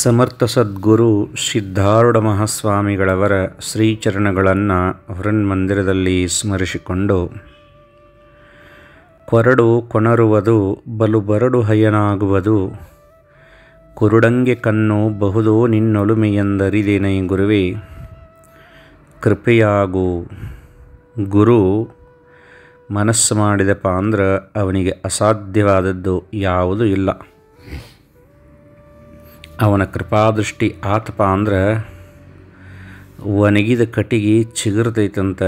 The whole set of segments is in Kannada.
ಸಮರ್ಥ ಸದ್ಗುರು ಸಿದ್ಧಾರೂಢ ಮಹಾಸ್ವಾಮಿಗಳವರ ಶ್ರೀಚರಣಗಳನ್ನು ಹೊರಣ್ಮಂದಿರದಲ್ಲಿ ಸ್ಮರಿಸಿಕೊಂಡು ಕೊರಡು ಕೊನರುವುದು ಬಲು ಬರಡು ಹಯನಾಗುವುದು ಕುರುಡಂಗೆ ಕಣ್ಣು ಬಹುದೋ ನಿನ್ನೊಲುಮೆಯೆಂದರಿದೇನೈ ಗುರುವೇ ಕೃಪೆಯಾಗು ಗುರು ಮನಸ್ಸು ಮಾಡಿದಪ್ಪ ಅಂದ್ರೆ ಅವನಿಗೆ ಅಸಾಧ್ಯವಾದದ್ದು ಯಾವುದೂ ಇಲ್ಲ ಅವನ ಕೃಪಾದೃಷ್ಟಿ ಆತಪ ಅಂದ್ರೆ ಒಣಗಿದ ಕಟ್ಟಿಗೆ ಚಿಗುರ್ತೈತಂತ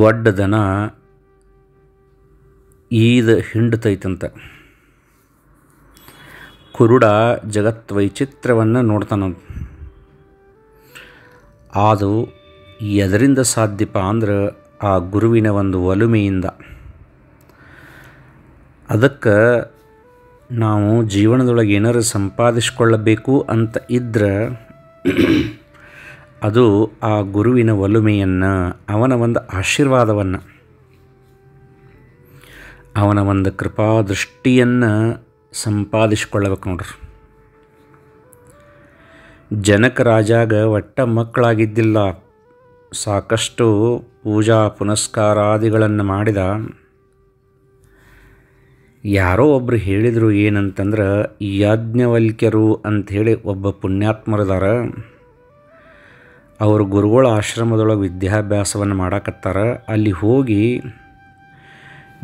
ಗೊಡ್ಡ ದನ ಈದ ಹಿಂಡತೈತಂತ ಕುರುಡ ಜಗತ್ ವೈಚಿತ್ರ್ಯವನ್ನು ನೋಡ್ತಾನ ಅದು ಎದರಿಂದ ಸಾಧ್ಯಪ ಅಂದ್ರೆ ಆ ಗುರುವಿನ ಒಂದು ಒಲುಮೆಯಿಂದ ಅದಕ್ಕೆ ನಾವು ಜೀವನದೊಳಗೆ ಏನಾರು ಸಂಪಾದಿಸ್ಕೊಳ್ಳಬೇಕು ಅಂತ ಇದ್ದರೆ ಅದು ಆ ಗುರುವಿನ ಒಲುಮೆಯನ್ನು ಅವನ ಒಂದು ಆಶೀರ್ವಾದವನ್ನು ಅವನ ಒಂದು ಕೃಪಾದೃಷ್ಟಿಯನ್ನು ಸಂಪಾದಿಸ್ಕೊಳ್ಬೇಕು ನೋಡ್ರಿ ಜನಕ ರಾಜಾಗ ಒಟ್ಟ ಮಕ್ಕಳಾಗಿದ್ದಿಲ್ಲ ಸಾಕಷ್ಟು ಪೂಜಾ ಪುನಸ್ಕಾರಾದಿಗಳನ್ನು ಮಾಡಿದ ಯಾರೋ ಒಬ್ರು ಹೇಳಿದರು ಏನಂತಂದ್ರೆ ಯಾಜ್ಞವಲ್ಕ್ಯರು ಅಂಥೇಳಿ ಒಬ್ಬ ಪುಣ್ಯಾತ್ಮರದಾರ ಅವರು ಗುರುಗಳ ಆಶ್ರಮದೊಳಗೆ ವಿದ್ಯಾಭ್ಯಾಸವನ್ನು ಮಾಡಕತ್ತಾರ ಅಲ್ಲಿ ಹೋಗಿ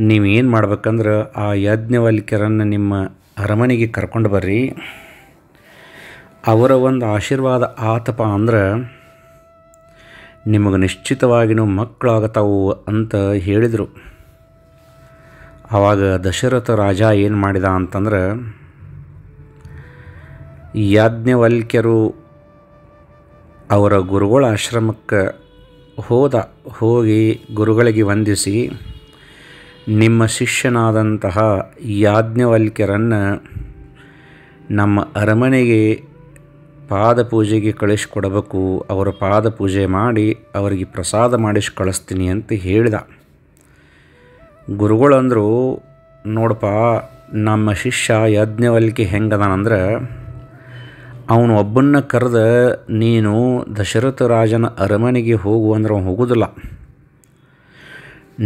ನೀವೇನು ಮಾಡ್ಬೇಕಂದ್ರೆ ಆ ಯಾಜ್ಞವಲ್ಕ್ಯರನ್ನು ನಿಮ್ಮ ಅರಮನೆಗೆ ಕರ್ಕೊಂಡು ಬರ್ರಿ ಅವರ ಒಂದು ಆಶೀರ್ವಾದ ಆತಪ ಅಂದ್ರೆ ನಿಮಗೆ ನಿಶ್ಚಿತವಾಗಿಯೂ ಮಕ್ಕಳಾಗತಾವು ಅಂತ ಹೇಳಿದರು ಆವಾಗ ದಶರಥ ರಾಜ ಏನು ಮಾಡಿದ ಅಂತಂದ್ರೆ ಯಾಜ್ಞವಲ್ಕ್ಯರು ಅವರ ಗುರುಗಳ ಆಶ್ರಮಕ್ಕೆ ಹೋದ ಹೋಗಿ ಗುರುಗಳಿಗೆ ವಂದಿಸಿ ನಿಮ್ಮ ಶಿಷ್ಯನಾದಂತಹ ಯಾಜ್ಞವಲ್ಕ್ಯರನ್ನು ನಮ್ಮ ಅರಮನೆಗೆ ಪಾದ ಪೂಜೆಗೆ ಕಳಿಸ್ಕೊಡಬೇಕು ಅವರ ಪಾದ ಪೂಜೆ ಮಾಡಿ ಅವರಿಗೆ ಪ್ರಸಾದ ಮಾಡಿಸಿ ಕಳಿಸ್ತೀನಿ ಅಂತ ಹೇಳಿದ ಗುರುಗಳಂದರು ನೋಡಪ್ಪ ನಮ್ಮ ಶಿಷ್ಯ ಯಜ್ಞವಲ್ಕಿ ಹೆಂಗದಾನಂದ್ರೆ ಅವನು ಒಬ್ಬನ್ನ ಕರೆದ ನೀನು ದಶರಥ ರಾಜನ ಅರಮನೆಗೆ ಹೋಗು ಅಂದ್ರೆ ಅವನು ಹೋಗುದಿಲ್ಲ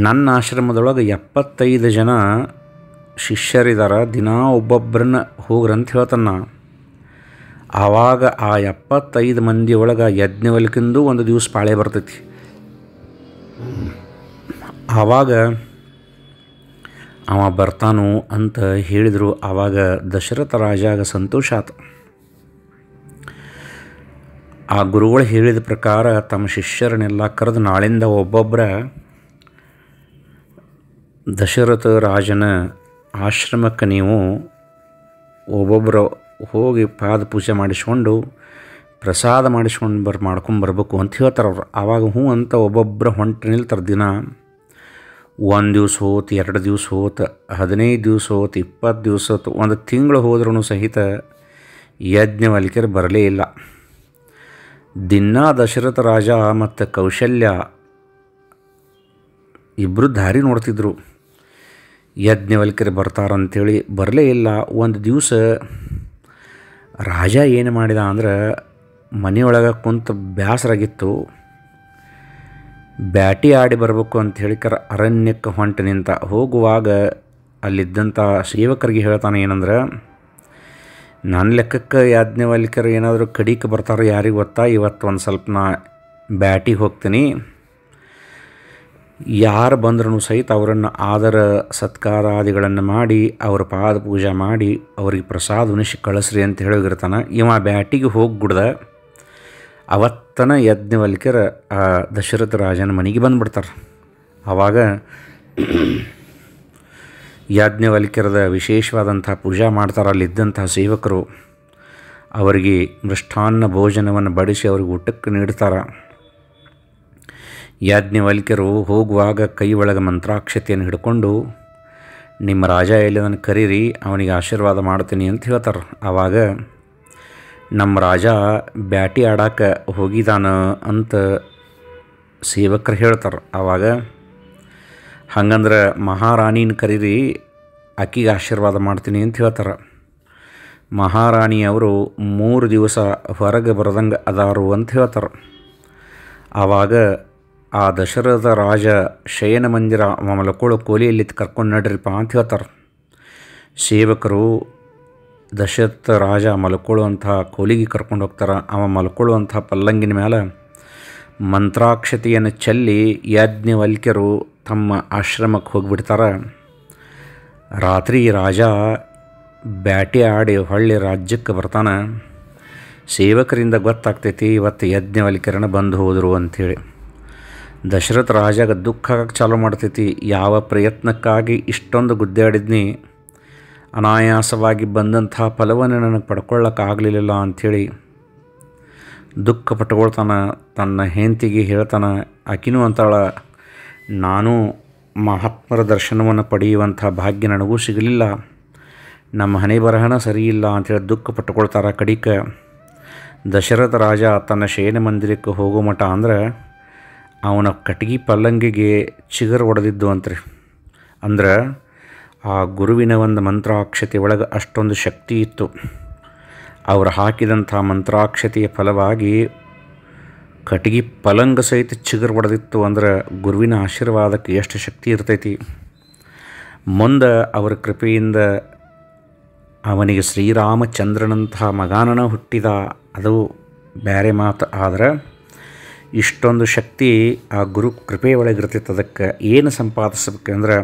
ನನ್ನ ಆಶ್ರಮದೊಳಗೆ ಎಪ್ಪತ್ತೈದು ಜನ ಶಿಷ್ಯರಿದ್ದಾರೆ ದಿನ ಒಬ್ಬೊಬ್ಬರನ್ನ ಹೋಗ್ರಂತ ಹೇಳ್ತಾನ ಆವಾಗ ಆ ಎಪ್ಪತ್ತೈದು ಮಂದಿ ಒಳಗೆ ಯಜ್ಞವಲ್ಕಿಂದು ಒಂದು ದಿವಸ ಪಾಳೆ ಬರ್ತೈತಿ ಆವಾಗ ಅವ ಬರ್ತಾನು ಅಂತ ಹೇಳಿದರು ಆವಾಗ ದಶರಥ ರಾಜಾಗ ಸಂತೋಷ ಆತ ಆ ಗುರುಗಳು ಹೇಳಿದ ಪ್ರಕಾರ ತಮ್ಮ ಶಿಷ್ಯರನ್ನೆಲ್ಲ ಕರೆದು ನಾಳಿಂದ ಒಬ್ಬೊಬ್ಬರ ದಶರಥ ರಾಜನ ಆಶ್ರಮಕ್ಕೆ ನೀವು ಒಬ್ಬೊಬ್ಬರ ಹೋಗಿ ಪಾದ ಪೂಜೆ ಮಾಡಿಸ್ಕೊಂಡು ಪ್ರಸಾದ ಮಾಡಿಸ್ಕೊಂಡು ಬರ್ ಮಾಡ್ಕೊಂಡು ಬರಬೇಕು ಅಂತ ಹೇಳ್ತಾರೆ ಅವ್ರು ಆವಾಗ ಹ್ಞೂ ಅಂತ ಒಬ್ಬೊಬ್ಬರು ಹೊಂಟು ನಿಲ್ತಾರೆ ದಿನ ಒಂದು ದಿವಸ ಹೋತು ಎರಡು ದಿವಸ ಹೋತು ಹದಿನೈದು ದಿವಸ ಹೋತು ಇಪ್ಪತ್ತು ದಿವಸ ಹೊತ್ತು ಒಂದು ತಿಂಗಳು ಹೋದ್ರೂ ಸಹಿತ ಯಜ್ಞವಲ್ಕ್ಯರು ಬರಲೇ ಇಲ್ಲ ದಿನ ದಶರಥ ರಾಜ ಮತ್ತು ಕೌಶಲ್ಯ ಇಬ್ಬರು ದಾರಿ ನೋಡ್ತಿದ್ರು ಯಜ್ಞವಲ್ಕ್ಯರು ಬರ್ತಾರಂಥೇಳಿ ಬರಲೇ ಇಲ್ಲ ಒಂದು ದಿವಸ ರಾಜ ಏನು ಮಾಡಿದ ಅಂದ್ರೆ ಮನೆಯೊಳಗೆ ಕುಂತ ಬ್ಯಾಸರಾಗಿತ್ತು ಬ್ಯಾಟಿ ಆಡಿ ಬರಬೇಕು ಅಂತ ಹೇಳಿ ಕರ ಅರಣ್ಯಕ್ಕೆ ಹೊಂಟು ನಿಂತ ಹೋಗುವಾಗ ಅಲ್ಲಿದ್ದಂಥ ಸೇವಕರಿಗೆ ಹೇಳ್ತಾನೆ ಏನಂದ್ರೆ ನನ್ನ ಲೆಕ್ಕಕ್ಕೆ ಯಾಜ್ಞವಾಲಿಕರು ಏನಾದರೂ ಕಡಿಕೆ ಬರ್ತಾರೋ ಯಾರಿಗೆ ಗೊತ್ತಾ ಇವತ್ತು ಒಂದು ಸ್ವಲ್ಪ ನಾ ಬ್ಯಾಟಿಗೆ ಹೋಗ್ತೀನಿ ಯಾರು ಬಂದ್ರೂ ಸಹಿತ ಅವರನ್ನು ಆದರ ಸತ್ಕಾರಾದಿಗಳನ್ನು ಮಾಡಿ ಅವ್ರ ಪಾದ ಪೂಜೆ ಮಾಡಿ ಅವ್ರಿಗೆ ಪ್ರಸಾದ ಉಣಿಸಿ ಕಳಿಸ್ರಿ ಅಂತ ಹೇಳಿರ್ತಾನೆ ಇವ ಬ್ಯಾಟಿಗೆ ಹೋಗಿಬಿಡ್ದೆ ಅವತ್ತನ ಯಜ್ಞವಲ್ಕ್ಯರ ಆ ದಶರಥ ರಾಜನ ಮನೆಗೆ ಬಂದುಬಿಡ್ತಾರೆ ಆವಾಗ ಯಾಜ್ಞವಲ್ಕ್ಯರದ ವಿಶೇಷವಾದಂಥ ಪೂಜಾ ಮಾಡ್ತಾರೆ ಅಲ್ಲಿದ್ದಂತಹ ಸೇವಕರು ಅವರಿಗೆ ಮೃಷ್ಟಾನ್ನ ಭೋಜನವನ್ನು ಬಡಿಸಿ ಅವ್ರಿಗೆ ಊಟಕ್ಕೆ ನೀಡ್ತಾರೆ ಯಾಜ್ಞವಲ್ಕ್ಯರು ಹೋಗುವಾಗ ಕೈ ಒಳಗೆ ಮಂತ್ರಾಕ್ಷತೆಯನ್ನು ಹಿಡ್ಕೊಂಡು ನಿಮ್ಮ ರಾಜ ಎಲ್ಲದನ್ನು ಕರೀರಿ ಅವನಿಗೆ ಆಶೀರ್ವಾದ ಮಾಡ್ತೀನಿ ಅಂತ ಹೇಳ್ತಾರೆ ಆವಾಗ ನಮ್ಮ ರಾಜ ಬ್ಯಾಟಿ ಆಡಕ್ಕೆ ಹೋಗಿದ್ದಾನ ಅಂತ ಸೇವಕರು ಹೇಳ್ತಾರೆ ಆವಾಗ ಹಂಗಂದ್ರೆ ಮಹಾರಾಣಿನ ಕರೀರಿ ಆಕಿಗೆ ಆಶೀರ್ವಾದ ಮಾಡ್ತೀನಿ ಅಂತ ಹೇಳ್ತಾರೆ ಮಹಾರಾಣಿಯವರು ಮೂರು ದಿವಸ ಹೊರಗೆ ಬರದಂಗೆ ಅದಾರು ಅಂತ ಹೇಳ್ತಾರೆ ಆವಾಗ ಆ ದಶರಥ ರಾಜ ಶಯನ ಮಂದಿರ ಮಲಕೋಳು ಕೋಲಿಯಲ್ಲಿ ಕರ್ಕೊಂಡು ನಡ್ರಿಪ್ಪ ಅಂತ ಹೇಳ್ತಾರೆ ಸೇವಕರು ದಶರಥ ರಾಜ ಮಲ್ಕೊಳ್ಳುವಂಥ ಕೋಲಿಗೆ ಕರ್ಕೊಂಡು ಹೋಗ್ತಾರೆ ಅವ ಮಲ್ಕೊಳ್ಳುವಂಥ ಪಲ್ಲಂಗಿನ ಮೇಲೆ ಮಂತ್ರಾಕ್ಷತೆಯನ್ನು ಚೆಲ್ಲಿ ಯಾಜ್ಞವಲ್ಕ್ಯರು ತಮ್ಮ ಆಶ್ರಮಕ್ಕೆ ಹೋಗಿಬಿಡ್ತಾರೆ ರಾತ್ರಿ ರಾಜ ಬ್ಯಾಟಿ ಆಡಿ ಹೊಳ್ಳಿ ರಾಜ್ಯಕ್ಕೆ ಬರ್ತಾನೆ ಸೇವಕರಿಂದ ಗೊತ್ತಾಗ್ತೈತಿ ಇವತ್ತು ಯಜ್ಞವಲ್ಕ್ಯರನ್ನು ಬಂದು ಹೋದರು ಅಂಥೇಳಿ ದಶರಥ ರಾಜಾಗ ದುಃಖ ಚಾಲು ಮಾಡ್ತೈತಿ ಯಾವ ಪ್ರಯತ್ನಕ್ಕಾಗಿ ಇಷ್ಟೊಂದು ಗುದ್ದಾಡಿದ್ನಿ ಅನಾಯಾಸವಾಗಿ ಬಂದಂಥ ಫಲವನ್ನು ನನಗೆ ಪಡ್ಕೊಳ್ಳೋಕ್ಕಾಗಲಿಲ್ಲ ಅಂಥೇಳಿ ದುಃಖ ಪಟ್ಕೊಳ್ತಾನೆ ತನ್ನ ಹೆಂಡತಿಗೆ ಹೇಳ್ತಾನೆ ಆಕಿನೂ ಅಂತಾಳ ನಾನು ಮಹಾತ್ಮರ ದರ್ಶನವನ್ನು ಪಡೆಯುವಂಥ ಭಾಗ್ಯ ನನಗೂ ಸಿಗಲಿಲ್ಲ ನಮ್ಮ ಹಣೆ ಬರಹನ ಸರಿಯಿಲ್ಲ ಅಂಥೇಳಿ ದುಃಖ ಪಟ್ಕೊಳ್ತಾರೆ ಕಡಿಕ ದಶರಥ ರಾಜ ತನ್ನ ಶಯನ ಮಂದಿರಕ್ಕೆ ಹೋಗೋ ಮಠ ಅಂದ್ರೆ ಅವನ ಕಟಗಿ ಪಲ್ಲಂಗಿಗೆ ಚಿಗರ್ ಹೊಡೆದಿದ್ದು ರೀ ಅಂದ್ರೆ ಆ ಗುರುವಿನ ಒಂದು ಮಂತ್ರಾಕ್ಷತೆ ಒಳಗೆ ಅಷ್ಟೊಂದು ಶಕ್ತಿ ಇತ್ತು ಅವರು ಹಾಕಿದಂಥ ಮಂತ್ರಾಕ್ಷತೆಯ ಫಲವಾಗಿ ಕಟಗಿ ಪಲಂಗ ಸಹಿತ ಚಿಗುರು ಹೊಡೆದಿತ್ತು ಅಂದ್ರೆ ಗುರುವಿನ ಆಶೀರ್ವಾದಕ್ಕೆ ಎಷ್ಟು ಶಕ್ತಿ ಇರ್ತೈತಿ ಮುಂದೆ ಅವರ ಕೃಪೆಯಿಂದ ಅವನಿಗೆ ಶ್ರೀರಾಮಚಂದ್ರನಂತಹ ಮಗಾನನ ಹುಟ್ಟಿದ ಅದು ಬೇರೆ ಮಾತು ಆದರೆ ಇಷ್ಟೊಂದು ಶಕ್ತಿ ಆ ಗುರು ಕೃಪೆಯೊಳಗಿರ್ತೈತೆ ಅದಕ್ಕೆ ಏನು ಸಂಪಾದಿಸ್ಬೇಕಂದ್ರೆ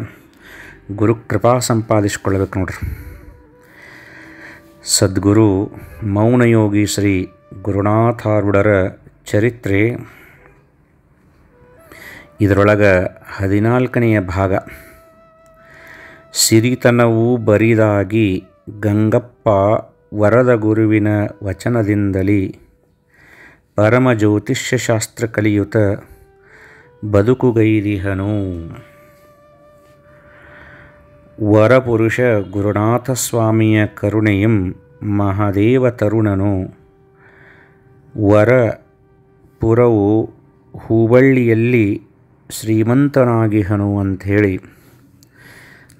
ಗುರುಕೃಪಾ ಸಂಪಾದಿಸ್ಕೊಳ್ಬೇಕು ನೋಡ್ರಿ ಸದ್ಗುರು ಮೌನಯೋಗಿ ಶ್ರೀ ಗುರುನಾಥಾರುಡರ ಚರಿತ್ರೆ ಇದರೊಳಗೆ ಹದಿನಾಲ್ಕನೆಯ ಭಾಗ ಸಿರಿತನವು ಬರಿದಾಗಿ ಗಂಗಪ್ಪ ವರದ ಗುರುವಿನ ವಚನದಿಂದಲೇ ಪರಮ ಜ್ಯೋತಿಷ್ಯಶಾಸ್ತ್ರ ಕಲಿಯುತ ಬದುಕುಗೈರಿಹನು ವರಪುರುಷ ಗುರುನಾಥಸ್ವಾಮಿಯ ಕರುಣೆಯಂ ಮಹಾದೇವ ತರುಣನು ವರ ಪುರವು ಶ್ರೀಮಂತನಾಗಿ ಹನು ಅಂಥೇಳಿ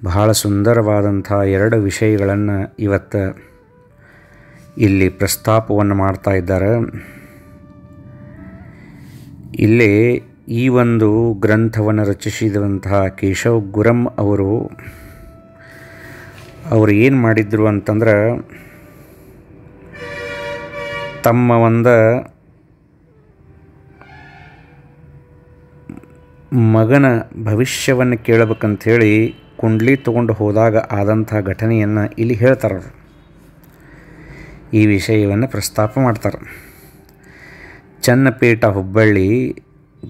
ಬಹಳ ಸುಂದರವಾದಂಥ ಎರಡು ವಿಷಯಗಳನ್ನು ಇವತ್ತು ಇಲ್ಲಿ ಪ್ರಸ್ತಾಪವನ್ನು ಮಾಡ್ತಾ ಇದ್ದಾರೆ ಇಲ್ಲಿ ಈ ಒಂದು ಗ್ರಂಥವನ್ನು ರಚಿಸಿದಂತಹ ಕೇಶವ್ ಗುರಂ ಅವರು ಅವರು ಏನು ಮಾಡಿದ್ರು ಅಂತಂದ್ರೆ ತಮ್ಮ ಒಂದು ಮಗನ ಭವಿಷ್ಯವನ್ನು ಕೇಳಬೇಕಂತ ಹೇಳಿ ಕುಂಡ್ಲಿ ತಗೊಂಡು ಹೋದಾಗ ಆದಂಥ ಘಟನೆಯನ್ನು ಇಲ್ಲಿ ಹೇಳ್ತಾರವರು ಈ ವಿಷಯವನ್ನು ಪ್ರಸ್ತಾಪ ಮಾಡ್ತಾರೆ ಚನ್ನಪೇಟ ಹುಬ್ಬಳ್ಳಿ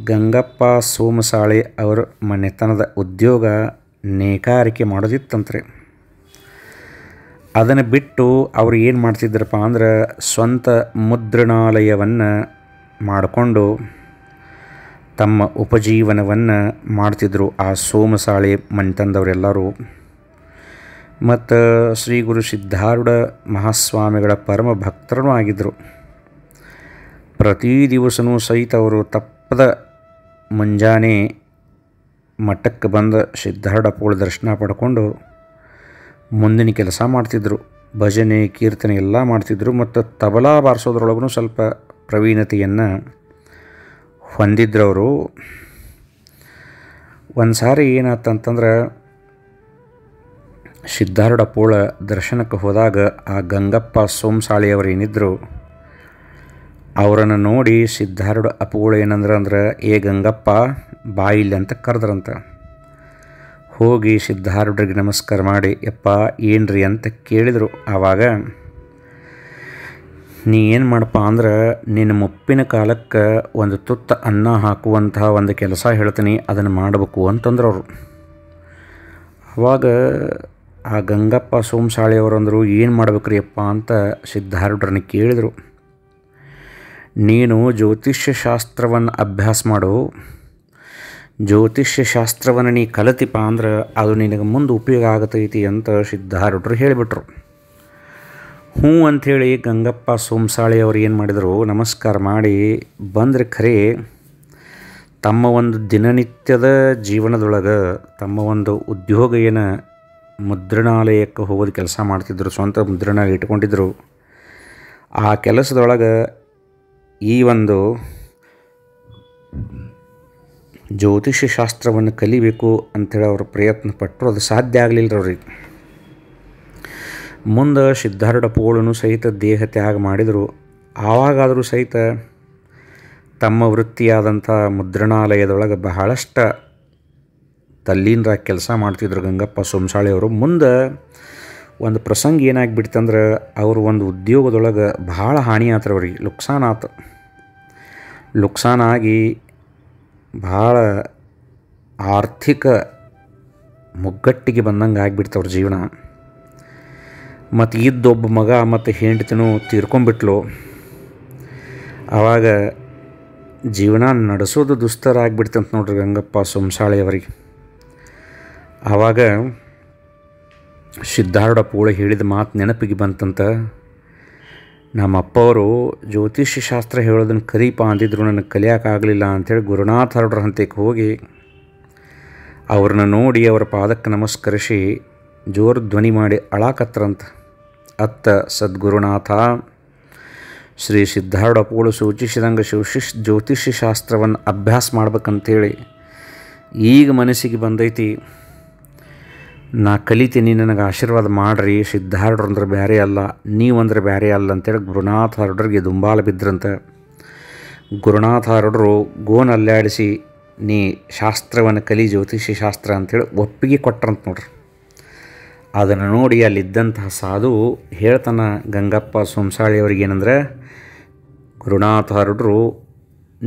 ಗಂಗಪ್ಪ ಸೋಮಸಾಳೆ ಅವರ ಮನೆತನದ ಉದ್ಯೋಗ ನೇಕಾರಿಕೆ ಮಾಡೋದಿತ್ತಂತ್ರಿ ಅದನ್ನು ಬಿಟ್ಟು ಅವರು ಏನು ಮಾಡ್ತಿದ್ರಪ್ಪ ಅಂದ್ರೆ ಸ್ವಂತ ಮುದ್ರಣಾಲಯವನ್ನು ಮಾಡಿಕೊಂಡು ತಮ್ಮ ಉಪಜೀವನವನ್ನು ಮಾಡ್ತಿದ್ದರು ಆ ಸೋಮಸಾಳೆ ಮಂಟಂದವರೆಲ್ಲರೂ ಮತ್ತು ಶ್ರೀ ಗುರು ಸಿದ್ಧಾರೂಢ ಮಹಾಸ್ವಾಮಿಗಳ ಪರಮ ಭಕ್ತರೂ ಆಗಿದ್ದರು ಪ್ರತಿ ದಿವಸವೂ ಸಹಿತ ಅವರು ತಪ್ಪದ ಮುಂಜಾನೆ ಮಠಕ್ಕೆ ಬಂದ ಸಿದ್ಧಾರೂಢಪ್ಪಗಳ ದರ್ಶನ ಪಡ್ಕೊಂಡು ಮುಂದಿನ ಕೆಲಸ ಮಾಡ್ತಿದ್ದರು ಭಜನೆ ಕೀರ್ತನೆ ಎಲ್ಲ ಮಾಡ್ತಿದ್ದರು ಮತ್ತು ತಬಲಾ ಬಾರಿಸೋದ್ರೊಳಗೂ ಸ್ವಲ್ಪ ಪ್ರವೀಣತೆಯನ್ನು ಹೊಂದಿದ್ರವರು ಒಂದು ಸಾರಿ ಏನಾತಂತಂದ್ರೆ ಸಿದ್ಧಾರೂಢ ಪೋಳ ದರ್ಶನಕ್ಕೆ ಹೋದಾಗ ಆ ಗಂಗಪ್ಪ ಏನಿದ್ದರು ಅವರನ್ನು ನೋಡಿ ಸಿದ್ಧಾರೂಢ ಅಪೋಳ ಏನಂದ್ರೆ ಅಂದ್ರೆ ಏ ಗಂಗಪ್ಪ ಬಾಯಿಲ್ ಅಂತ ಕರೆದ್ರಂತ ಹೋಗಿ ಸಿದ್ಧಾರೂಢರಿಗೆ ನಮಸ್ಕಾರ ಮಾಡಿ ಯಪ್ಪ ಏನ್ರಿ ಅಂತ ಕೇಳಿದರು ಆವಾಗ ನೀ ಏನು ಮಾಡಪ್ಪ ಅಂದ್ರೆ ನಿನ್ನ ಮುಪ್ಪಿನ ಕಾಲಕ್ಕೆ ಒಂದು ತುತ್ತ ಅನ್ನ ಹಾಕುವಂತಹ ಒಂದು ಕೆಲಸ ಹೇಳ್ತೀನಿ ಅದನ್ನು ಮಾಡಬೇಕು ಅಂತಂದ್ರು ಅವರು ಆವಾಗ ಆ ಗಂಗಪ್ಪ ಸೋಮಶಾಳಿಯವರಂದರು ಏನು ಅಪ್ಪ ಅಂತ ಸಿದ್ಧಾರೂಢರನ್ನ ಕೇಳಿದರು ನೀನು ಜ್ಯೋತಿಷ್ಯ ಶಾಸ್ತ್ರವನ್ನು ಅಭ್ಯಾಸ ಮಾಡು ಜ್ಯೋತಿಷ್ಯ ಶಾಸ್ತ್ರವನ್ನು ನೀ ಕಲಿತಿಪ ಅಂದ್ರೆ ಅದು ನಿನಗೆ ಮುಂದೆ ಉಪಯೋಗ ಆಗತೈತಿ ಅಂತ ಸಿದ್ಧಾರೂಢರು ಹೇಳಿಬಿಟ್ರು ಹ್ಞೂ ಅಂಥೇಳಿ ಗಂಗಪ್ಪ ಸೋಮಸಾಳಿ ಅವರು ಏನು ಮಾಡಿದರು ನಮಸ್ಕಾರ ಮಾಡಿ ಬಂದರೆ ಖರೆ ತಮ್ಮ ಒಂದು ದಿನನಿತ್ಯದ ಜೀವನದೊಳಗೆ ತಮ್ಮ ಒಂದು ಉದ್ಯೋಗ ಏನು ಮುದ್ರಣಾಲಯಕ್ಕೆ ಹೋಗೋದು ಕೆಲಸ ಮಾಡ್ತಿದ್ದರು ಸ್ವಂತ ಮುದ್ರಣ ಇಟ್ಕೊಂಡಿದ್ದರು ಆ ಕೆಲಸದೊಳಗೆ ಈ ಒಂದು ಜ್ಯೋತಿಷ್ಯ ಶಾಸ್ತ್ರವನ್ನು ಕಲಿಬೇಕು ಅಂಥೇಳಿ ಅವರು ಪ್ರಯತ್ನ ಪಟ್ಟರು ಅದು ಸಾಧ್ಯ ಆಗಲಿಲ್ಲ ಅವ್ರಿಗೆ ಮುಂದೆ ಸಿದ್ಧಾರ್ಢ ಪೋಳನು ಸಹಿತ ದೇಹ ತ್ಯಾಗ ಮಾಡಿದರು ಆವಾಗಾದರೂ ಸಹಿತ ತಮ್ಮ ವೃತ್ತಿಯಾದಂಥ ಮುದ್ರಣಾಲಯದೊಳಗೆ ಬಹಳಷ್ಟು ತಲ್ಲೀನರ ಕೆಲಸ ಮಾಡ್ತಿದ್ರು ಗಂಗಪ್ಪ ಸೋಮಸಾಳಿಯವರು ಮುಂದೆ ಒಂದು ಪ್ರಸಂಗ ಏನಾಗಿಬಿಡ್ತಂದ್ರೆ ಅವರು ಒಂದು ಉದ್ಯೋಗದೊಳಗೆ ಭಾಳ ಹಾನಿ ಲುಕ್ಸಾನ್ ಅವ್ರಿಗೆ ಲುಕ್ಸಾನ ಆತು ಭಾಳ ಆರ್ಥಿಕ ಮುಗ್ಗಟ್ಟಿಗೆ ಬಂದಂಗೆ ಅವ್ರ ಜೀವನ ಮತ್ತು ಇದ್ದೊಬ್ಬ ಮಗ ಮತ್ತು ಹೆಂಡತಿನೂ ತೀರ್ಕೊಂಬಿಟ್ಲು ಆವಾಗ ಜೀವನ ನಡೆಸೋದು ದುಸ್ತರ ಅಂತ ನೋಡ್ರಿ ಗಂಗಪ್ಪ ಸೊಂಸಾಳಿಯವರಿಗೆ ಆವಾಗ ಸಿದ್ಧಾರೂಢ ಪೂಳೆ ಹೇಳಿದ ಮಾತು ನೆನಪಿಗೆ ಬಂತಂತ ನಮ್ಮ ಅಪ್ಪವರು ಜ್ಯೋತಿಷ್ಯ ಶಾಸ್ತ್ರ ಹೇಳೋದನ್ನು ಕರೀಪ ಅಂದಿದ್ರು ನನಗೆ ಆಗಲಿಲ್ಲ ಅಂಥೇಳಿ ಗುರುನಾಥ ಹರಡ್ರ ಹಂತಕ್ಕೆ ಹೋಗಿ ಅವ್ರನ್ನ ನೋಡಿ ಅವರ ಪಾದಕ್ಕೆ ನಮಸ್ಕರಿಸಿ ಜೋರು ಧ್ವನಿ ಮಾಡಿ ಅಳಾಕತ್ರಂತ ಅತ್ತ ಸದ್ಗುರುನಾಥ ಶ್ರೀ ಸಿದ್ಧಾರೂಢಪ್ಪಗಳು ಸೂಚಿಸಿದಂಗೆ ಶಿವಶಿಶ್ ಜ್ಯೋತಿಷ್ಯ ಶಾಸ್ತ್ರವನ್ನು ಅಭ್ಯಾಸ ಮಾಡ್ಬೇಕಂತೇಳಿ ಈಗ ಮನಸ್ಸಿಗೆ ಬಂದೈತಿ ನಾ ಕಲಿತೀನಿ ನನಗೆ ಆಶೀರ್ವಾದ ಮಾಡ್ರಿ ಸಿದ್ಧಾರ್ಡ್ರು ಅಂದ್ರೆ ಬೇರೆ ಅಲ್ಲ ಅಂದ್ರೆ ಬೇರೆ ಅಲ್ಲ ಅಂತೇಳಿ ಗುರುನಾಥ ಹರಡ್ರಿಗೆ ದುಂಬಾಲ ಬಿದ್ರಂತೆ ಗುರುನಾಥ ಹರಡ್ರು ಗೋನ್ ಅಲ್ಲಾಡಿಸಿ ನೀ ಶಾಸ್ತ್ರವನ್ನು ಕಲಿ ಜ್ಯೋತಿಷಿ ಶಾಸ್ತ್ರ ಅಂತೇಳಿ ಒಪ್ಪಿಗೆ ಕೊಟ್ರಂತ ನೋಡ್ರಿ ಅದನ್ನು ನೋಡಿ ಅಲ್ಲಿದ್ದಂತಹ ಸಾಧು ಹೇಳ್ತಾನೆ ಗಂಗಪ್ಪ ಸೊಂಸಾಳಿಯವ್ರಿಗೆ ಏನಂದ್ರೆ ಗುರುನಾಥ ಹರಡ್ರು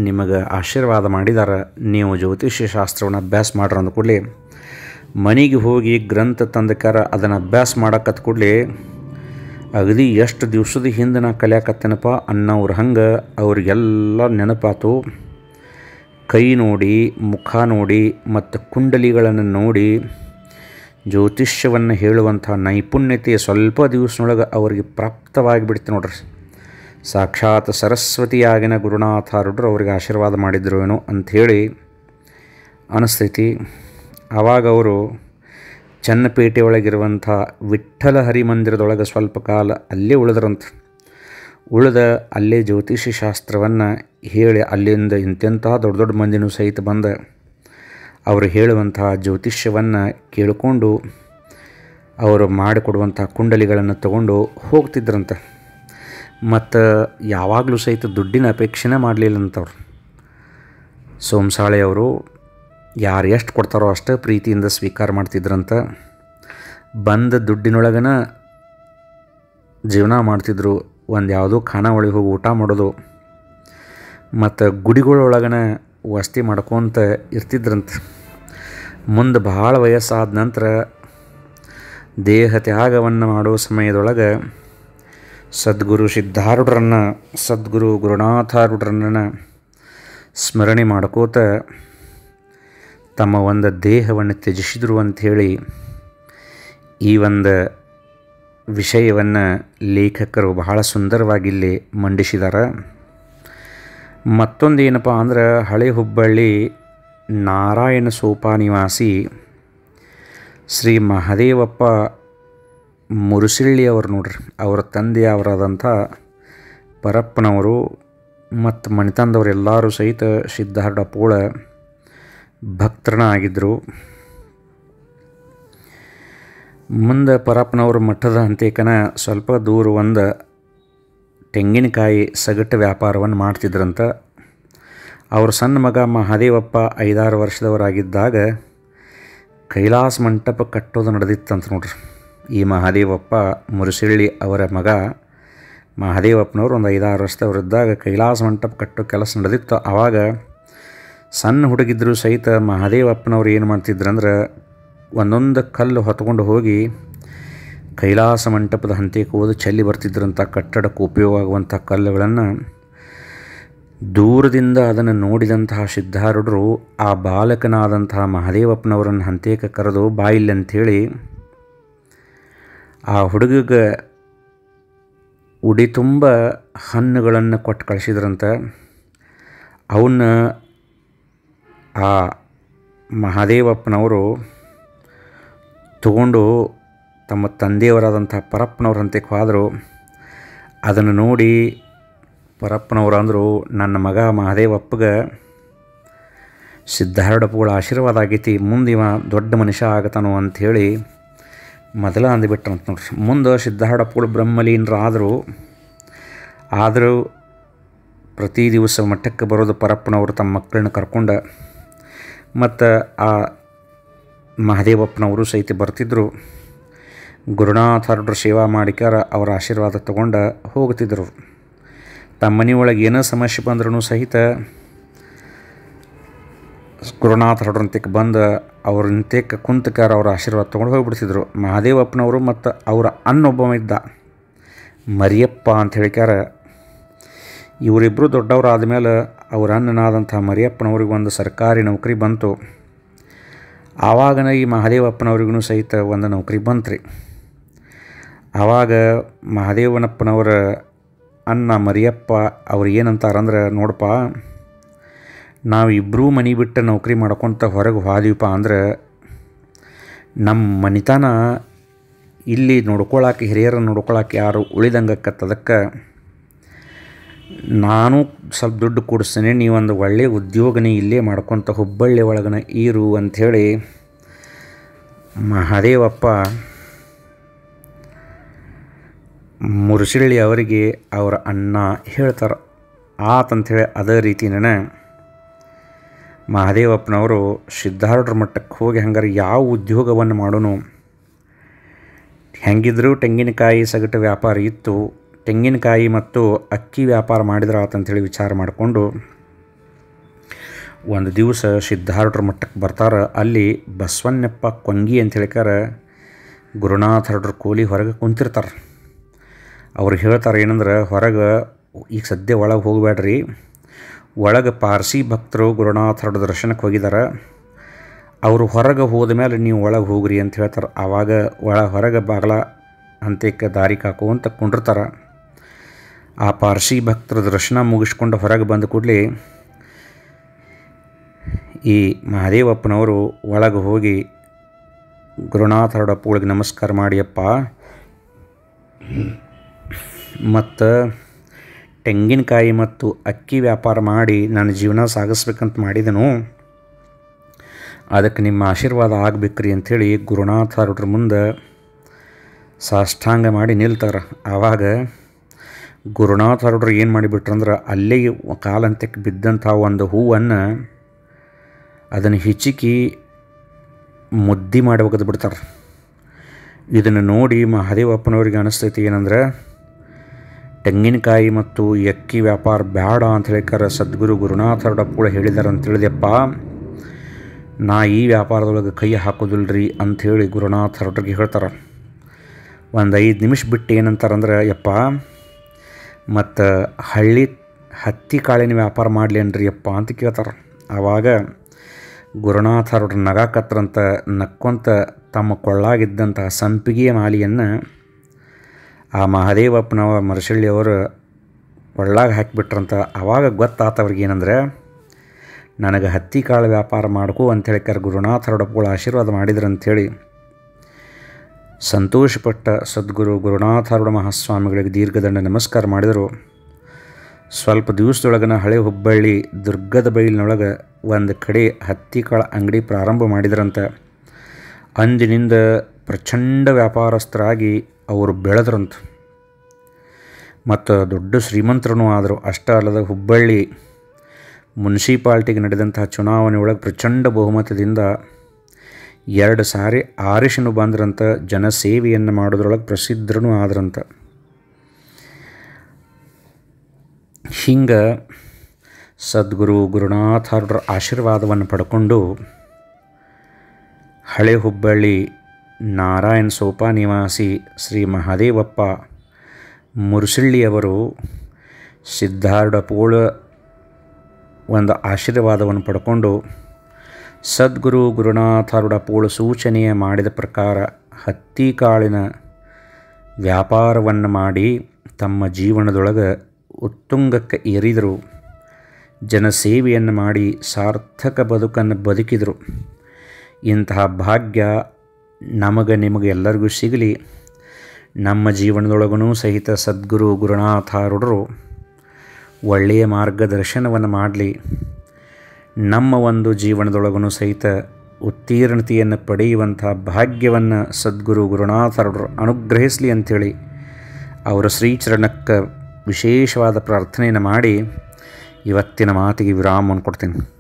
ನಿಮಗೆ ಆಶೀರ್ವಾದ ಮಾಡಿದಾರೆ ನೀವು ಜ್ಯೋತಿಷ್ಯ ಶಾಸ್ತ್ರವನ್ನು ಅಭ್ಯಾಸ ಮಾಡ್ರಂದು ಅಂದ ಕೂಡಲೇ ಮನೆಗೆ ಹೋಗಿ ಗ್ರಂಥ ತಂದಕಾರ ಅದನ್ನು ಅಭ್ಯಾಸ ಮಾಡಕ್ಕತ್ತ ಕೂಡಲೇ ಅಗದಿ ಎಷ್ಟು ದಿವಸದ ಹಿಂದೆ ನಾ ಕಲಿಯಾಕತ್ತೇನಪ್ಪ ಅನ್ನೋರು ಹಂಗೆ ಅವ್ರಿಗೆಲ್ಲ ನೆನಪಾತು ಕೈ ನೋಡಿ ಮುಖ ನೋಡಿ ಮತ್ತು ಕುಂಡಲಿಗಳನ್ನು ನೋಡಿ ಜ್ಯೋತಿಷ್ಯವನ್ನು ಹೇಳುವಂಥ ನೈಪುಣ್ಯತೆ ಸ್ವಲ್ಪ ದಿವಸನೊಳಗೆ ಅವರಿಗೆ ಪ್ರಾಪ್ತವಾಗಿಬಿಡ್ತು ನೋಡ್ರಿ ಸಾಕ್ಷಾತ್ ಸರಸ್ವತಿಯಾಗಿನ ಗುರುನಾಥಾರುಡ್ರು ಅವ್ರಿಗೆ ಆಶೀರ್ವಾದ ಮಾಡಿದ್ರು ಏನೋ ಅಂಥೇಳಿ ಅನಿಸ್ತೈತಿ ಆವಾಗ ಅವರು ಚನ್ನಪೇಟೆ ಒಳಗಿರುವಂಥ ವಿಠ್ಠಲ ಮಂದಿರದೊಳಗೆ ಸ್ವಲ್ಪ ಕಾಲ ಅಲ್ಲೇ ಉಳಿದ್ರಂತ ಉಳಿದ ಅಲ್ಲೇ ಜ್ಯೋತಿಷ್ಯ ಶಾಸ್ತ್ರವನ್ನು ಹೇಳಿ ಅಲ್ಲಿಂದ ಇಂತೆಂಥ ದೊಡ್ಡ ದೊಡ್ಡ ಮಂದಿನೂ ಸಹಿತ ಬಂದ ಅವರು ಹೇಳುವಂತಹ ಜ್ಯೋತಿಷ್ಯವನ್ನು ಕೇಳಿಕೊಂಡು ಅವರು ಮಾಡಿಕೊಡುವಂಥ ಕುಂಡಲಿಗಳನ್ನು ತಗೊಂಡು ಹೋಗ್ತಿದ್ರಂತೆ ಮತ್ತು ಯಾವಾಗಲೂ ಸಹಿತ ದುಡ್ಡಿನ ಅಪೇಕ್ಷೆನೇ ಮಾಡಲಿಲ್ಲ ಸೋಮಸಾಳೆ ಸೋಮಸಾಳೆಯವರು ಯಾರು ಎಷ್ಟು ಕೊಡ್ತಾರೋ ಅಷ್ಟೇ ಪ್ರೀತಿಯಿಂದ ಸ್ವೀಕಾರ ಮಾಡ್ತಿದ್ರಂತ ಬಂದ ದುಡ್ಡಿನೊಳಗನ ಜೀವನ ಮಾಡ್ತಿದ್ರು ಒಂದು ಯಾವುದೋ ಖಾನ ಒಳಗೆ ಹೋಗಿ ಊಟ ಮಾಡೋದು ಮತ್ತು ಗುಡಿಗಳೊಳಗನ ವಸತಿ ಮಾಡ್ಕೊಂತ ಇರ್ತಿದ್ರಂತ ಮುಂದೆ ಭಾಳ ವಯಸ್ಸಾದ ನಂತರ ದೇಹ ತ್ಯಾಗವನ್ನು ಮಾಡೋ ಸಮಯದೊಳಗೆ ಸದ್ಗುರು ಸಿದ್ಧಾರುಡ್ರನ್ನು ಸದ್ಗುರು ಗುರುನಾಥಾರುಡ್ರನ್ನ ಸ್ಮರಣೆ ಮಾಡ್ಕೋತ ತಮ್ಮ ಒಂದು ದೇಹವನ್ನು ತ್ಯಜಿಸಿದ್ರು ಅಂಥೇಳಿ ಈ ಒಂದು ವಿಷಯವನ್ನು ಲೇಖಕರು ಬಹಳ ಸುಂದರವಾಗಿ ಇಲ್ಲಿ ಮಂಡಿಸಿದ್ದಾರೆ ಮತ್ತೊಂದು ಏನಪ್ಪ ಅಂದ್ರೆ ಹಳೆ ಹುಬ್ಬಳ್ಳಿ ನಾರಾಯಣ ಸೋಪಾ ನಿವಾಸಿ ಶ್ರೀ ಮಹದೇವಪ್ಪ ಮುರುಸಿಳ್ಳಿ ನೋಡ್ರಿ ಅವರ ತಂದೆ ಅವರಾದಂಥ ಪರಪ್ಪನವರು ಮತ್ತು ಮಣಿತಂದವರೆಲ್ಲರೂ ಸಹಿತ ಸಿದ್ಧಾರ್ಥ ಪೋಳ ಆಗಿದ್ದರು ಮುಂದೆ ಪರಪ್ಪನವ್ರ ಮಠದ ಅಂತೇಕನ ಸ್ವಲ್ಪ ದೂರ ಒಂದು ತೆಂಗಿನಕಾಯಿ ಸಗಟು ವ್ಯಾಪಾರವನ್ನು ಮಾಡ್ತಿದ್ರಂತ ಅವ್ರ ಸಣ್ಣ ಮಗ ಮಹಾದೇವಪ್ಪ ಐದಾರು ವರ್ಷದವರಾಗಿದ್ದಾಗ ಕೈಲಾಸ ಮಂಟಪ ಕಟ್ಟೋದು ನಡೆದಿತ್ತಂತ ನೋಡ್ರಿ ಈ ಮಹಾದೇವಪ್ಪ ಮುರುಸಿಳ್ಳಿ ಅವರ ಮಗ ಮಹಾದೇವಪ್ಪನವ್ರು ಒಂದು ಐದಾರು ವರ್ಷದವರಿದ್ದಾಗ ಕೈಲಾಸ ಮಂಟಪ ಕಟ್ಟೋ ಕೆಲಸ ನಡೆದಿತ್ತು ಆವಾಗ ಸಣ್ಣ ಹುಡುಗಿದ್ರು ಸಹಿತ ಮಹಾದೇವಪ್ಪನವ್ರು ಏನು ಮಾಡ್ತಿದ್ರಂದ್ರೆ ಒಂದೊಂದು ಕಲ್ಲು ಹೊತ್ಕೊಂಡು ಹೋಗಿ ಕೈಲಾಸ ಮಂಟಪದ ಹಂತಕ್ಕೆ ಹೋದ ಚಲ್ಲಿ ಬರ್ತಿದ್ರಂಥ ಕಟ್ಟಡಕ್ಕೆ ಉಪಯೋಗ ಆಗುವಂಥ ಕಲ್ಲುಗಳನ್ನು ದೂರದಿಂದ ಅದನ್ನು ನೋಡಿದಂತಹ ಸಿದ್ಧಾರೂಢರು ಆ ಬಾಲಕನಾದಂತಹ ಮಹಾದೇವಪ್ಪನವರನ್ನು ಹಂತೇಕ ಕರೆದು ಬಾಯಿಲ್ ಅಂಥೇಳಿ ಆ ಹುಡುಗಗ ಉಡಿ ತುಂಬ ಹಣ್ಣುಗಳನ್ನು ಕೊಟ್ಟು ಕಳಿಸಿದ್ರಂತ ಅವನ್ನ ಆ ಮಹಾದೇವಪ್ಪನವರು ತಗೊಂಡು ತಮ್ಮ ತಂದೆಯವರಾದಂಥ ಪರಪ್ಪನವ್ರಂತೆ ಹೋದರು ಅದನ್ನು ನೋಡಿ ಪರಪ್ಪನವರು ಅಂದರು ನನ್ನ ಮಗ ಮಹಾದೇವಪ್ಪಗೆ ಸಿದ್ಧಾರುಡಪ್ಪಗಳ ಆಶೀರ್ವಾದ ಆಗೈತಿ ಮುಂದೆ ಇವ ದೊಡ್ಡ ಮನುಷ್ಯ ಆಗತಾನೋ ಅಂಥೇಳಿ ಮೊದಲ ಅಂತ ನೋಡ್ರಿ ಮುಂದೆ ಸಿದ್ಧಾರೂಢಪ್ಪಗಳು ಬ್ರಹ್ಮಲೀನರು ಆದರೂ ಆದರೂ ಪ್ರತಿ ದಿವಸ ಮಠಕ್ಕೆ ಬರೋದು ಪರಪ್ಪನವರು ತಮ್ಮ ಮಕ್ಕಳನ್ನ ಕರ್ಕೊಂಡು ಮತ್ತು ಆ ಮಹದೇವಪ್ಪನವರು ಸಹಿತ ಬರ್ತಿದ್ದರು ಗುರುನಾಥರುಡ್ರ ಸೇವಾ ಮಾಡಿಕಾರ ಅವರ ಆಶೀರ್ವಾದ ತಗೊಂಡು ಹೋಗ್ತಿದ್ದರು ತಮ್ಮ ಮನೆಯೊಳಗೆ ಏನೋ ಸಮಸ್ಯೆ ಬಂದ್ರೂ ಸಹಿತ ಹರಡ್ರಂತಿಕ್ ಬಂದು ಅವ್ರ ನಿಂತಕ್ಕೆ ಕುಂತಕಾರ ಅವರ ಆಶೀರ್ವಾದ ತೊಗೊಂಡು ಹೋಗಿಬಿಡ್ತಿದ್ರು ಮಹಾದೇವಪ್ಪನವರು ಮತ್ತು ಅವರ ಅನ್ನೊಬ್ಬವ ಇದ್ದ ಮರಿಯಪ್ಪ ಅಂತ ಹೇಳಿಕಾರ ಇವರಿಬ್ಬರು ದೊಡ್ಡವರಾದ ಮೇಲೆ ಅವರ ಅಣ್ಣನಾದಂಥ ಮರಿಯಪ್ಪನವ್ರಿಗೆ ಒಂದು ಸರ್ಕಾರಿ ನೌಕರಿ ಬಂತು ಆವಾಗನ ಈ ಮಹಾದೇವಪ್ಪನವ್ರಿಗೂ ಸಹಿತ ಒಂದು ನೌಕರಿ ಬಂತ್ರಿ ಆವಾಗ ಮಹಾದೇವನಪ್ಪನವರ ಅನ್ನ ಮರಿಯಪ್ಪ ಅವ್ರು ಏನಂತಾರಂದ್ರೆ ನೋಡಪ್ಪ ಇಬ್ಬರೂ ಮನೆ ಬಿಟ್ಟು ನೌಕರಿ ಮಾಡ್ಕೊತ ಹೊರಗೆ ಹೋದೀವಪ್ಪ ಅಂದ್ರೆ ನಮ್ಮ ಮನಿತನ ಇಲ್ಲಿ ನೋಡ್ಕೊಳಕ್ಕೆ ಹಿರಿಯರನ್ನು ನೋಡ್ಕೊಳಕ್ಕೆ ಯಾರು ಉಳಿದಂಗಕ್ಕದಕ್ಕೆ ನಾನು ಸ್ವಲ್ಪ ದುಡ್ಡು ಕೊಡಿಸ್ತೇನೆ ನೀವೊಂದು ಒಳ್ಳೆಯ ಉದ್ಯೋಗನೇ ಇಲ್ಲೇ ಮಾಡ್ಕೊತ ಹುಬ್ಬಳ್ಳಿ ಒಳಗನ ಈರು ಅಂಥೇಳಿ ಮಹಾದೇವಪ್ಪ ಮುರುಸಿಳ್ಳಿ ಅವರಿಗೆ ಅವರ ಅಣ್ಣ ಹೇಳ್ತಾರೆ ಆತಂಥೇಳಿ ಅದೇ ರೀತಿನೇ ಮಹಾದೇವಪ್ಪನವರು ಸಿದ್ಧಾರೂಢರ ಮಟ್ಟಕ್ಕೆ ಹೋಗಿ ಹಂಗಾರೆ ಯಾವ ಉದ್ಯೋಗವನ್ನು ಮಾಡೋನು ಹೆಂಗಿದ್ರೂ ತೆಂಗಿನಕಾಯಿ ಸಗಟು ವ್ಯಾಪಾರ ಇತ್ತು ತೆಂಗಿನಕಾಯಿ ಮತ್ತು ಅಕ್ಕಿ ವ್ಯಾಪಾರ ಮಾಡಿದ್ರೆ ಆತಂಥೇಳಿ ವಿಚಾರ ಮಾಡಿಕೊಂಡು ಒಂದು ದಿವಸ ಸಿದ್ಧಾರ್ಥರ ಮಟ್ಟಕ್ಕೆ ಬರ್ತಾರೆ ಅಲ್ಲಿ ಬಸವಣ್ಣಪ್ಪ ಕೊಂಗಿ ಅಂತ ಹೇಳಿಕಾರ ಗುರುನಾಥರಡ್ರ ಕೂಲಿ ಹೊರಗೆ ಕುಂತಿರ್ತಾರೆ ಅವ್ರು ಹೇಳ್ತಾರೆ ಏನಂದ್ರೆ ಹೊರಗೆ ಈಗ ಸದ್ಯ ಒಳಗೆ ಹೋಗಬೇಡ್ರಿ ಒಳಗೆ ಪಾರ್ಸಿ ಭಕ್ತರು ಗುರುನಾಥರಡ್ ದರ್ಶನಕ್ಕೆ ಹೋಗಿದ್ದಾರೆ ಅವರು ಹೊರಗೆ ಹೋದ ಮೇಲೆ ನೀವು ಒಳಗೆ ಹೋಗ್ರಿ ಅಂತ ಹೇಳ್ತಾರೆ ಆವಾಗ ಒಳ ಹೊರಗೆ ಬಾಗ್ಲ ಅಂತ್ಯಕ್ಕೆ ದಾರಿ ಅಂತ ಕುಂಡಿರ್ತಾರೆ ಆ ಪಾರ್ಸಿ ಭಕ್ತರ ದರ್ಶನ ಮುಗಿಸ್ಕೊಂಡು ಹೊರಗೆ ಬಂದ ಕೂಡಲೇ ಈ ಮಹಾದೇವಪ್ಪನವರು ಒಳಗೆ ಹೋಗಿ ಗುರುನಾಥರೊಡಪ್ಪಗಳಿಗೆ ನಮಸ್ಕಾರ ಮಾಡಿಯಪ್ಪ ಮತ್ತು ತೆಂಗಿನಕಾಯಿ ಮತ್ತು ಅಕ್ಕಿ ವ್ಯಾಪಾರ ಮಾಡಿ ನನ್ನ ಜೀವನ ಸಾಗಿಸ್ಬೇಕಂತ ಮಾಡಿದನು ಅದಕ್ಕೆ ನಿಮ್ಮ ಆಶೀರ್ವಾದ ಆಗ್ಬೇಕ್ರಿ ಅಂಥೇಳಿ ಗುರುನಾಥರೊಡ್ರ ಮುಂದೆ ಸಾಷ್ಟಾಂಗ ಮಾಡಿ ನಿಲ್ತಾರೆ ಆವಾಗ ಗುರುನಾಥರವ್ರು ಏನು ಮಾಡಿಬಿಟ್ರಂದ್ರೆ ಅಲ್ಲೇ ಕಾಲಂತ್ಯಕ್ಕೆ ಬಿದ್ದಂಥ ಒಂದು ಹೂವನ್ನು ಅದನ್ನು ಹಿಚಿಕಿ ಮುದ್ದಿ ಮಾಡಿ ಒಗೆದು ಬಿಡ್ತಾರೆ ಇದನ್ನು ನೋಡಿ ಮಹಾದೇವಪ್ಪನವ್ರಿಗೆ ಅನಿಸ್ತೈತಿ ಏನಂದ್ರೆ ತೆಂಗಿನಕಾಯಿ ಮತ್ತು ಎಕ್ಕಿ ವ್ಯಾಪಾರ ಬೇಡ ಅಂತ ಹೇಳಿಕಾರ ಸದ್ಗುರು ಗುರುನಾಥರಡಪ್ಪ ಕೂಡ ಹೇಳಿದಾರಂತ ಹೇಳಿದೆಪ್ಪ ನಾ ಈ ವ್ಯಾಪಾರದೊಳಗೆ ಕೈ ಹಾಕೋದಿಲ್ರಿ ಅಂಥೇಳಿ ಗುರುನಾಥರಡ್ರಿಗೆ ಹೇಳ್ತಾರೆ ಒಂದು ಐದು ನಿಮಿಷ ಬಿಟ್ಟು ಏನಂತಾರಂದ್ರೆ ಯಪ್ಪ ಮತ್ತು ಹಳ್ಳಿ ಹತ್ತಿ ಕಾಳಿನ ವ್ಯಾಪಾರ ಮಾಡ್ಲೇನ್ರಿ ಅಪ್ಪ ಅಂತ ಕೇಳ್ತಾರೆ ಆವಾಗ ನಗ ನಗಾಕತ್ರಂತ ನಕ್ಕೊಂತ ತಮ್ಮ ಕೊಳ್ಳಾಗಿದ್ದಂತಹ ಸಂಪಿಗೆಯ ಮಾಲೆಯನ್ನು ಆ ಮಹದೇವಪ್ಪನವ ಮರಶಳ್ಳಿಯವರು ಕೊಳ್ಳಾಗ ಹಾಕಿಬಿಟ್ರಂತ ಆವಾಗ ಗೊತ್ತಾತವ್ರಿಗೆ ಏನಂದ್ರೆ ನನಗೆ ಹತ್ತಿ ಕಾಳು ವ್ಯಾಪಾರ ಮಾಡ್ಕೋ ಅಂಥೇಳಿ ಕರ್ ಗುರುನಾಥರೊಡಪ್ಪಗಳ ಆಶೀರ್ವಾದ ಮಾಡಿದ್ರು ಸಂತೋಷಪಟ್ಟ ಸದ್ಗುರು ಗುರುನಾಥಾರೂಢ ಮಹಾಸ್ವಾಮಿಗಳಿಗೆ ದೀರ್ಘದಂಡ ನಮಸ್ಕಾರ ಮಾಡಿದರು ಸ್ವಲ್ಪ ದಿವಸದೊಳಗನ ಹಳೆ ಹುಬ್ಬಳ್ಳಿ ದುರ್ಗದ ಬೈಲಿನೊಳಗೆ ಒಂದು ಕಡೆ ಹತ್ತಿ ಕಾಳ ಅಂಗಡಿ ಪ್ರಾರಂಭ ಮಾಡಿದ್ರಂತ ಅಂದಿನಿಂದ ಪ್ರಚಂಡ ವ್ಯಾಪಾರಸ್ಥರಾಗಿ ಅವರು ಬೆಳೆದ್ರಂತ ಮತ್ತು ದೊಡ್ಡ ಶ್ರೀಮಂತರನೂ ಆದರು ಅಷ್ಟೇ ಅಲ್ಲದ ಹುಬ್ಬಳ್ಳಿ ಮುನ್ಸಿಪಾಲ್ಟಿಗೆ ನಡೆದಂತಹ ಚುನಾವಣೆಯೊಳಗೆ ಪ್ರಚಂಡ ಬಹುಮತದಿಂದ ಎರಡು ಸಾರಿ ಆರಿಷನು ಬಂದ್ರಂತ ಜನಸೇವೆಯನ್ನು ಮಾಡೋದ್ರೊಳಗೆ ಪ್ರಸಿದ್ಧನೂ ಆದ್ರಂತ ಹಿಂಗೆ ಸದ್ಗುರು ಗುರುನಾಥರ ಆಶೀರ್ವಾದವನ್ನು ಪಡ್ಕೊಂಡು ಹಳೆ ಹುಬ್ಬಳ್ಳಿ ನಾರಾಯಣ ಸೋಪಾ ನಿವಾಸಿ ಶ್ರೀ ಮಹಾದೇವಪ್ಪ ಮುರುಸಳ್ಳಿಯವರು ಸಿದ್ಧಾರ್ಡ ಪೋಳ ಒಂದು ಆಶೀರ್ವಾದವನ್ನು ಪಡ್ಕೊಂಡು ಸದ್ಗುರು ಗುರುನಾಥರುಡ ಪೋಳ ಸೂಚನೆಯ ಮಾಡಿದ ಪ್ರಕಾರ ಹತ್ತಿ ಕಾಳಿನ ವ್ಯಾಪಾರವನ್ನು ಮಾಡಿ ತಮ್ಮ ಜೀವನದೊಳಗೆ ಉತ್ತುಂಗಕ್ಕೆ ಏರಿದರು ಜನಸೇವೆಯನ್ನು ಮಾಡಿ ಸಾರ್ಥಕ ಬದುಕನ್ನು ಬದುಕಿದರು ಇಂತಹ ಭಾಗ್ಯ ನಮಗೆ ನಿಮಗೆ ಎಲ್ಲರಿಗೂ ಸಿಗಲಿ ನಮ್ಮ ಜೀವನದೊಳಗೂ ಸಹಿತ ಸದ್ಗುರು ಗುರುನಾಥಾರುಡರು ಒಳ್ಳೆಯ ಮಾರ್ಗದರ್ಶನವನ್ನು ಮಾಡಲಿ ನಮ್ಮ ಒಂದು ಜೀವನದೊಳಗೂ ಸಹಿತ ಉತ್ತೀರ್ಣತೆಯನ್ನು ಪಡೆಯುವಂಥ ಭಾಗ್ಯವನ್ನು ಸದ್ಗುರು ಗುರುನಾಥರ ಅನುಗ್ರಹಿಸಲಿ ಅಂಥೇಳಿ ಅವರ ಶ್ರೀಚರಣಕ್ಕೆ ವಿಶೇಷವಾದ ಪ್ರಾರ್ಥನೆಯನ್ನು ಮಾಡಿ ಇವತ್ತಿನ ಮಾತಿಗೆ ವಿರಾಮವನ್ನು ಕೊಡ್ತೀನಿ